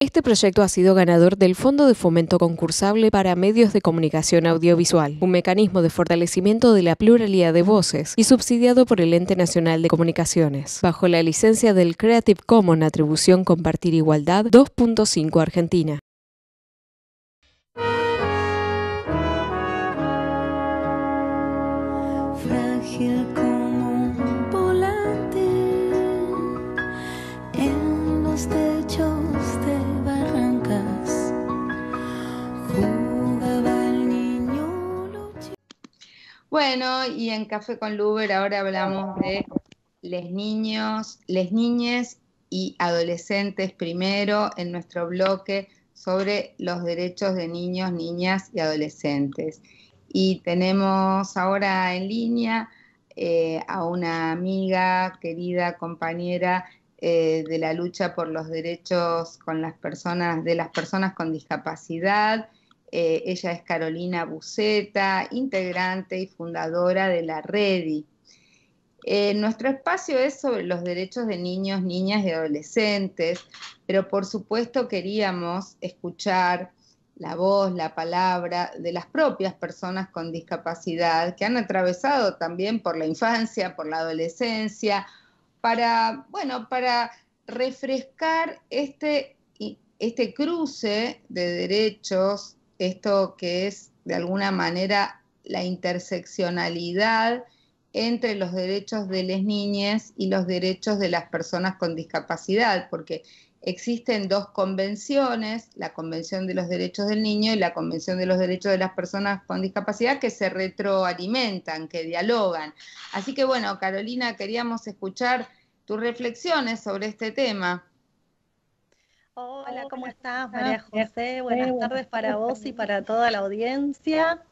Este proyecto ha sido ganador del Fondo de Fomento Concursable para Medios de Comunicación Audiovisual, un mecanismo de fortalecimiento de la pluralidad de voces y subsidiado por el Ente Nacional de Comunicaciones, bajo la licencia del Creative Commons Atribución Compartir Igualdad 2.5 Argentina. bueno, y en Café con Luber ahora hablamos de les niños, les niñas y adolescentes primero en nuestro bloque sobre los derechos de niños, niñas y adolescentes. Y tenemos ahora en línea eh, a una amiga, querida compañera eh, de la lucha por los derechos con las personas, de las personas con discapacidad eh, ella es Carolina Buceta, integrante y fundadora de la REDI. Eh, nuestro espacio es sobre los derechos de niños, niñas y adolescentes, pero por supuesto queríamos escuchar la voz, la palabra de las propias personas con discapacidad que han atravesado también por la infancia, por la adolescencia, para, bueno, para refrescar este, este cruce de derechos esto que es de alguna manera la interseccionalidad entre los derechos de las niñas y los derechos de las personas con discapacidad, porque existen dos convenciones, la Convención de los Derechos del Niño y la Convención de los Derechos de las Personas con Discapacidad, que se retroalimentan, que dialogan. Así que bueno, Carolina, queríamos escuchar tus reflexiones sobre este tema. Hola, ¿cómo estás, María José? Buenas tardes para vos y para toda la audiencia. Oh.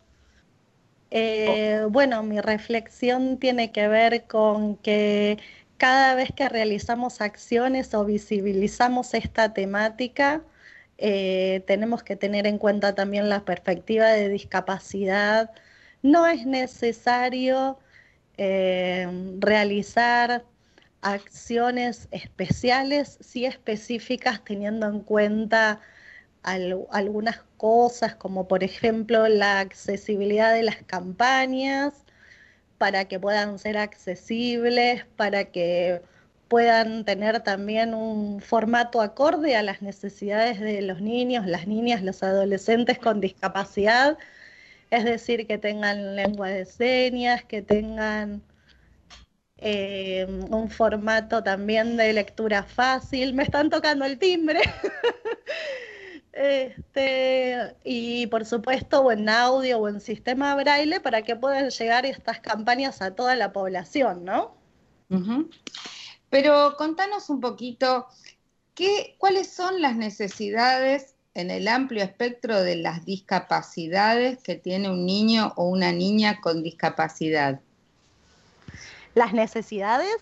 Eh, bueno, mi reflexión tiene que ver con que cada vez que realizamos acciones o visibilizamos esta temática, eh, tenemos que tener en cuenta también la perspectiva de discapacidad. No es necesario eh, realizar acciones especiales, sí específicas, teniendo en cuenta algunas cosas, como por ejemplo la accesibilidad de las campañas, para que puedan ser accesibles, para que puedan tener también un formato acorde a las necesidades de los niños, las niñas, los adolescentes con discapacidad, es decir, que tengan lengua de señas, que tengan eh, un formato también de lectura fácil. Me están tocando el timbre. Este, y por supuesto, buen audio buen sistema braille para que puedan llegar estas campañas a toda la población, ¿no? Pero contanos un poquito, ¿qué, ¿cuáles son las necesidades en el amplio espectro de las discapacidades que tiene un niño o una niña con discapacidad? las necesidades.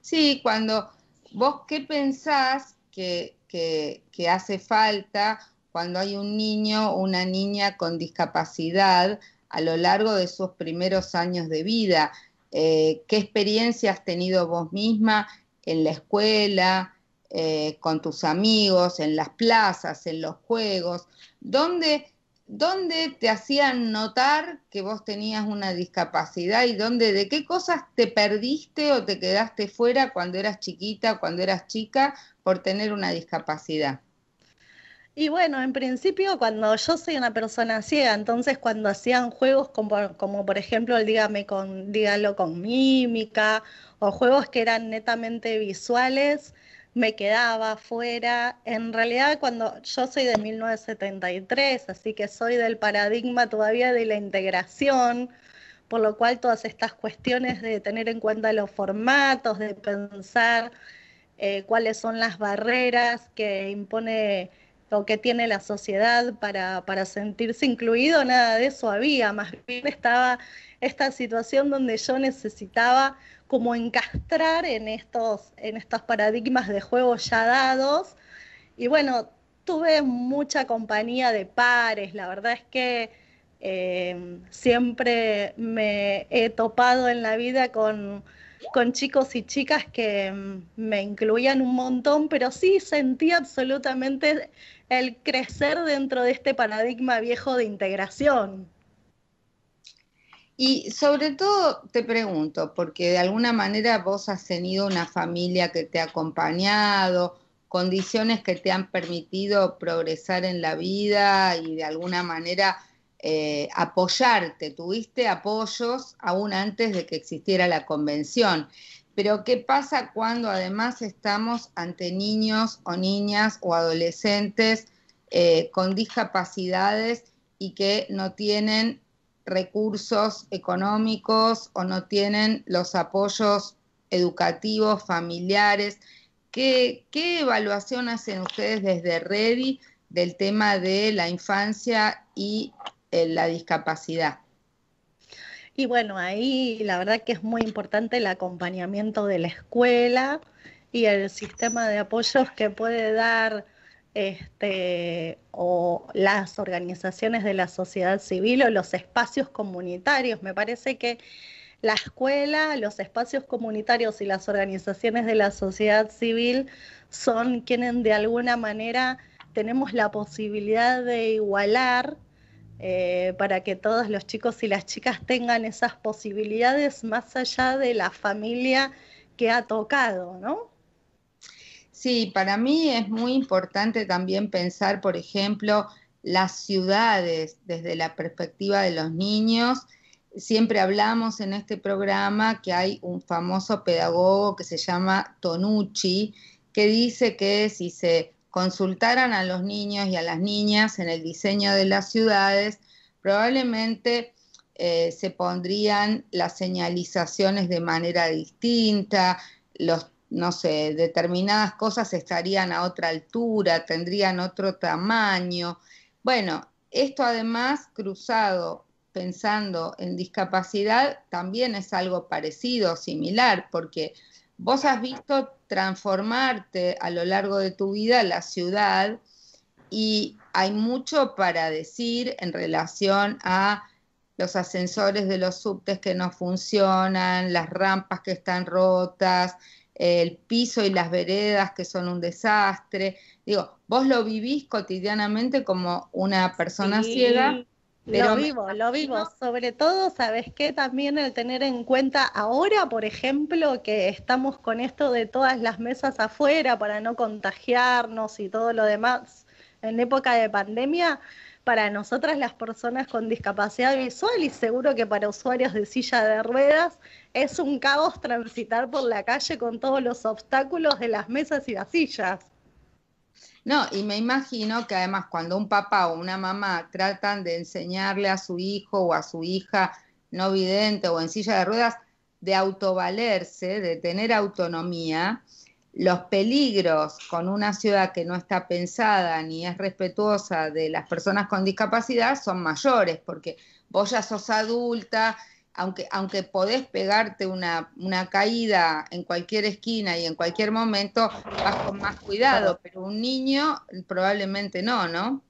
Sí, cuando vos qué pensás que, hace falta cuando hay un niño o una niña con discapacidad a lo largo de sus primeros años de vida. Eh, ¿Qué experiencia has tenido vos misma en la escuela, eh, con tus amigos, en las plazas, en los juegos? ¿Dónde dónde te hacían notar que vos tenías una discapacidad y dónde, de qué cosas te perdiste o te quedaste fuera cuando eras chiquita, cuando eras chica, por tener una discapacidad. Y bueno, en principio cuando yo soy una persona ciega, entonces cuando hacían juegos como, como por ejemplo el dígame con, dígalo con mímica o juegos que eran netamente visuales, me quedaba fuera. En realidad, cuando yo soy de 1973, así que soy del paradigma todavía de la integración, por lo cual todas estas cuestiones de tener en cuenta los formatos, de pensar eh, cuáles son las barreras que impone o que tiene la sociedad para, para sentirse incluido, nada de eso había, más bien estaba esta situación donde yo necesitaba como encastrar en estos, en estos paradigmas de juego ya dados. Y bueno, tuve mucha compañía de pares, la verdad es que eh, siempre me he topado en la vida con chicos y chicas que mm, me incluían un montón, pero sí sentí absolutamente el crecer dentro de este paradigma viejo de integración. Y sobre todo te pregunto, porque de alguna manera vos has tenido una familia que te ha acompañado, condiciones que te han permitido progresar en la vida y de alguna manera eh, apoyarte, tuviste apoyos aún antes de que existiera la convención. Pero ¿qué pasa cuando además estamos ante niños o niñas o adolescentes eh, con discapacidades y que no tienen recursos económicos o no tienen los apoyos educativos, familiares. ¿Qué, qué evaluación hacen ustedes desde Ready del tema de la infancia y eh, la discapacidad? Y bueno, ahí la verdad que es muy importante el acompañamiento de la escuela y el sistema de apoyos que puede dar este, o las organizaciones de la sociedad civil o los espacios comunitarios. Me parece que la escuela, los espacios comunitarios y las organizaciones de la sociedad civil son quienes de alguna manera tenemos la posibilidad de igualar eh, para que todos los chicos y las chicas tengan esas posibilidades más allá de la familia que ha tocado, ¿no? Sí, para mí es muy importante también pensar, por ejemplo, las ciudades desde la perspectiva de los niños. Siempre hablamos en este programa que hay un famoso pedagogo que se llama Tonucci, que dice que si se consultaran a los niños y a las niñas en el diseño de las ciudades, probablemente eh, se pondrían las señalizaciones de manera distinta, los no sé, determinadas cosas estarían a otra altura, tendrían otro tamaño. Bueno, esto además cruzado pensando en discapacidad también es algo parecido, similar, porque vos has visto transformarte a lo largo de tu vida la ciudad y hay mucho para decir en relación a los ascensores de los subtes que no funcionan, las rampas que están rotas, el piso y las veredas que son un desastre. Digo, vos lo vivís cotidianamente como una persona ciega. lo vivo, lo vivo. Sobre todo, ¿sabes qué? También el tener en cuenta ahora, por ejemplo, que estamos con esto de todas las mesas afuera para no contagiarnos y todo lo demás en época de pandemia, para nosotras las personas con discapacidad visual y seguro que para usuarios de silla de ruedas es un caos transitar por la calle con todos los obstáculos de las mesas y las sillas. No, y me imagino que además cuando un papá o una mamá tratan de enseñarle a su hijo o a su hija no vidente o en silla de ruedas de autovalerse, de tener autonomía, los peligros con una ciudad que no está pensada ni es respetuosa de las personas con discapacidad son mayores, porque vos ya sos adulta, aunque, aunque podés pegarte una, caída en cualquier esquina y en cualquier momento, vas con más cuidado, pero un niño probablemente no, ¿no?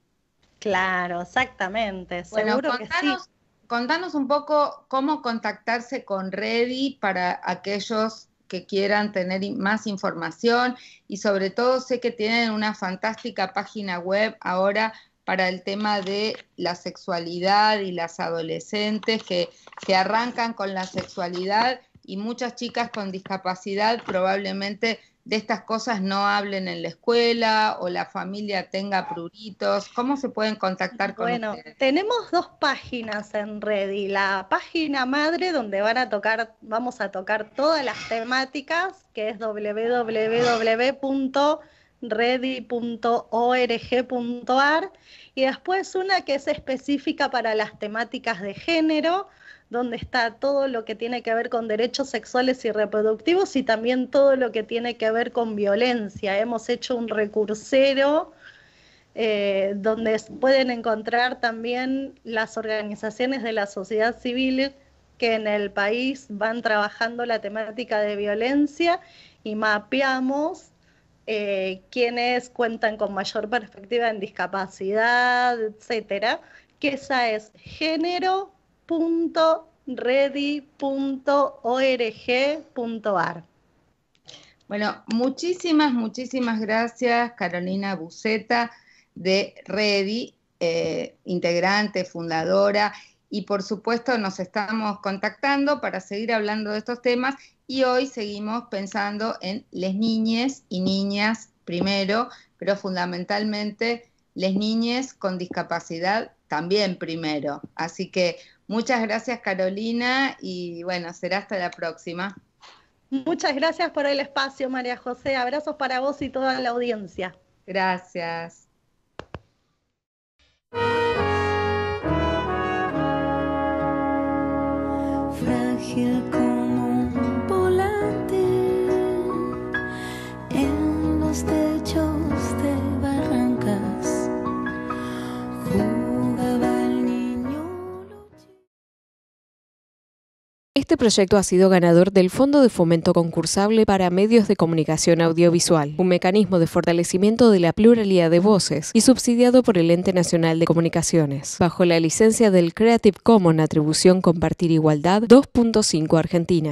Claro, exactamente. Bueno, Seguro contanos, contanos un poco cómo contactarse con Ready para aquellos que quieran tener más información y sobre todo sé que tienen una fantástica página web ahora para el tema de la sexualidad y las adolescentes que, arrancan con la sexualidad y muchas chicas con discapacidad probablemente de estas cosas no hablen en la escuela o la familia tenga pruritos? ¿Cómo se pueden contactar con Bueno, tenemos dos páginas en Ready. La página madre donde van a tocar, vamos a tocar todas las temáticas, que es www.ready.org.ar y después una que es específica para las temáticas de género, donde está todo lo que tiene que ver con derechos sexuales y reproductivos y también todo lo que tiene que ver con violencia. Hemos hecho un recursero eh, donde pueden encontrar también las organizaciones de la sociedad civil que en el país van trabajando la temática de violencia y mapeamos eh, quienes cuentan con mayor perspectiva en discapacidad, etcétera, que esa es género, redi.org.ar Bueno, muchísimas, muchísimas gracias Carolina Buceta de Ready, eh, integrante, fundadora, y por supuesto nos estamos contactando para seguir hablando de estos temas y hoy seguimos pensando en les niñes y niñas primero, pero fundamentalmente les niñes con discapacidad también primero. Así que Muchas gracias Carolina y bueno, será hasta la próxima. Muchas gracias por el espacio, María José. Abrazos para vos y toda la audiencia. Gracias. Este proyecto ha sido ganador del Fondo de Fomento Concursable para Medios de Comunicación Audiovisual, un mecanismo de fortalecimiento de la pluralidad de voces y subsidiado por el Ente Nacional de Comunicaciones, bajo la licencia del Creative Commons Atribución Compartir Igualdad 2.5 Argentina.